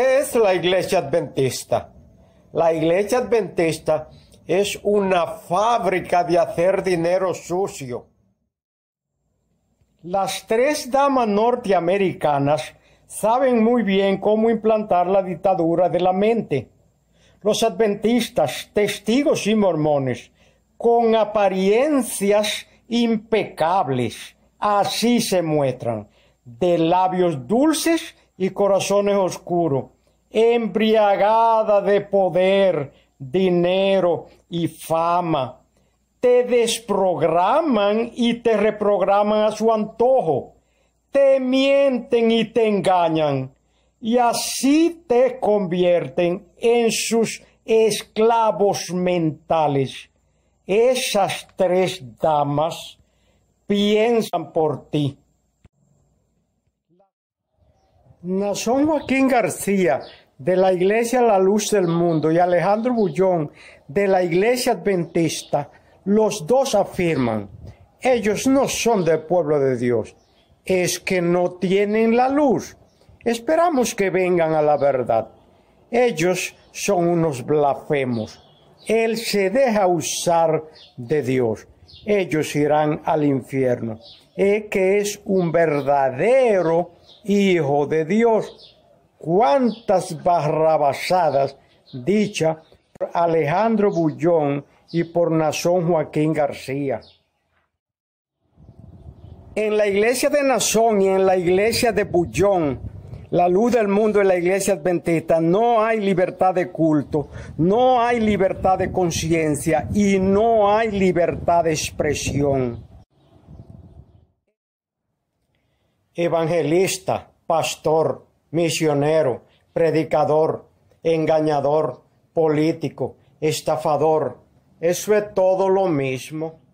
¿Qué es la iglesia adventista? La iglesia adventista es una fábrica de hacer dinero sucio. Las tres damas norteamericanas saben muy bien cómo implantar la dictadura de la mente. Los adventistas, testigos y mormones, con apariencias impecables, así se muestran, de labios dulces y corazones oscuros, embriagada de poder, dinero y fama. Te desprograman y te reprograman a su antojo. Te mienten y te engañan. Y así te convierten en sus esclavos mentales. Esas tres damas piensan por ti Nason Joaquín García, de la Iglesia La Luz del Mundo, y Alejandro Bullón, de la Iglesia Adventista, los dos afirman, ellos no son del pueblo de Dios, es que no tienen la luz. Esperamos que vengan a la verdad. Ellos son unos blasfemos. Él se deja usar de Dios ellos irán al infierno. es eh, que es un verdadero hijo de Dios. Cuántas barrabasadas dicha por Alejandro Bullón y por Nazón Joaquín García. En la iglesia de Nazón y en la iglesia de Bullón la luz del mundo en la iglesia adventista. No hay libertad de culto, no hay libertad de conciencia y no hay libertad de expresión. Evangelista, pastor, misionero, predicador, engañador, político, estafador, eso es todo lo mismo.